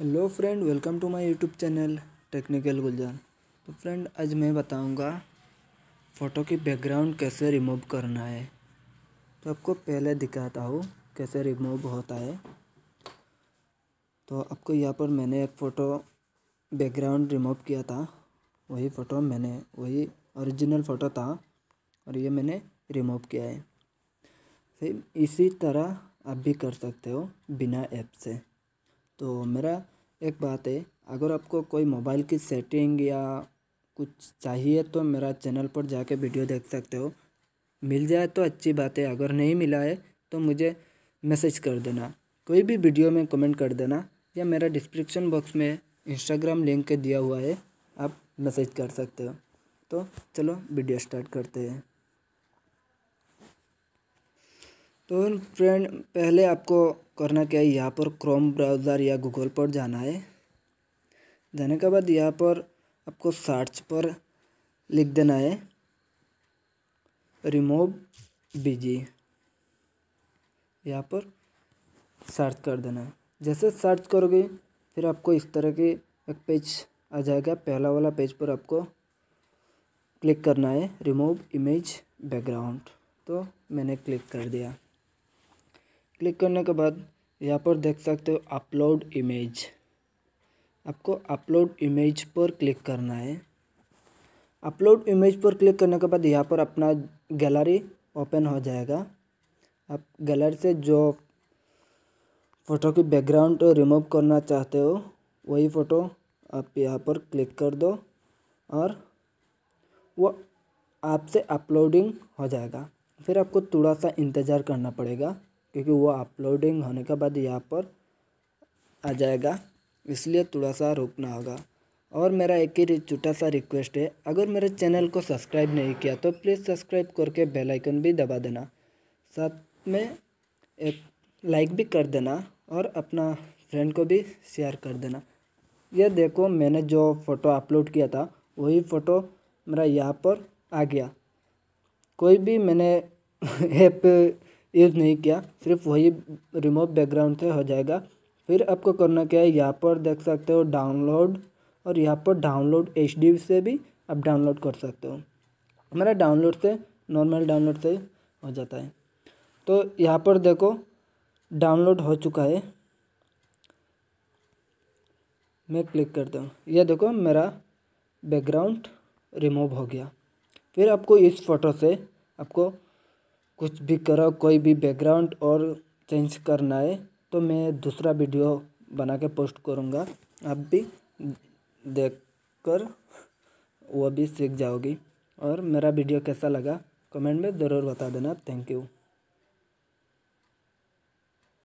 hello friend welcome to my YouTube channel technical Gulzan तो friend आज मैं बताऊंगा फ़ोटो की बैकग्राउंड कैसे रिमूव करना है तो आपको पहले दिखाता हूँ कैसे रिमूव होता है तो आपको यहाँ पर मैंने एक फ़ोटो बैकग्राउंड रिमूव किया था वही फ़ोटो मैंने वही ओरिजिनल फ़ोटो था और ये मैंने रिमूव किया है सेम इसी तरह आप भी कर सकते हो बिना ऐप से तो मेरा एक बात है अगर आपको कोई मोबाइल की सेटिंग या कुछ चाहिए तो मेरा चैनल पर जाके वीडियो देख सकते हो मिल जाए तो अच्छी बात है अगर नहीं मिला है तो मुझे मैसेज कर देना कोई भी वीडियो में कमेंट कर देना या मेरा डिस्क्रिप्शन बॉक्स में इंस्टाग्राम लिंक दिया हुआ है आप मैसेज कर सकते हो तो चलो वीडियो स्टार्ट करते हैं तो फ्रेंड पहले आपको करना क्या है यहाँ पर क्रोम ब्राउज़र या गूगल पर जाना है जाने के बाद यहाँ पर आपको सर्च पर लिख देना है रिमूव बीजी यहाँ पर सर्च कर देना है जैसे सर्च करोगे फिर आपको इस तरह के एक पेज आ जाएगा पहला वाला पेज पर आपको क्लिक करना है रिमूव इमेज बैकग्राउंड तो मैंने क्लिक कर दिया क्लिक करने के बाद यहाँ पर देख सकते हो अपलोड इमेज आपको अपलोड इमेज पर क्लिक करना है अपलोड इमेज पर क्लिक करने के बाद यहाँ पर अपना गैलरी ओपन हो जाएगा आप गैलरी से जो फ़ोटो की बैकग्राउंड रिमूव करना चाहते हो वही फ़ोटो आप यहाँ पर क्लिक कर दो और वो आपसे अपलोडिंग हो जाएगा फिर आपको थोड़ा सा इंतज़ार करना पड़ेगा क्योंकि वो अपलोडिंग होने के बाद यहाँ पर आ जाएगा इसलिए थोड़ा सा रोकना होगा और मेरा एक ही छोटा सा रिक्वेस्ट है अगर मेरे चैनल को सब्सक्राइब नहीं किया तो प्लीज़ सब्सक्राइब करके बेल आइकन भी दबा देना साथ में एक लाइक भी कर देना और अपना फ्रेंड को भी शेयर कर देना ये देखो मैंने जो फ़ोटो अपलोड किया था वही फ़ोटो मेरा यहाँ पर आ गया कोई भी मैंने ऐप यूज़ नहीं किया सिर्फ वही रिमूव बैकग्राउंड से हो जाएगा फिर आपको करना क्या है यहाँ पर देख सकते हो डाउनलोड और यहाँ पर डाउनलोड एच से भी आप डाउनलोड कर सकते हो हमारा डाउनलोड से नॉर्मल डाउनलोड से हो जाता है तो यहाँ पर देखो डाउनलोड हो चुका है मैं क्लिक करता हूँ यह देखो मेरा बैकग्राउंड रिमूव हो गया फिर आपको इस फ़ोटो से आपको कुछ भी करो कोई भी बैकग्राउंड और चेंज करना है तो मैं दूसरा वीडियो बना के पोस्ट करूँगा आप भी देख कर वो भी सीख जाओगी और मेरा वीडियो कैसा लगा कमेंट में ज़रूर बता देना थैंक यू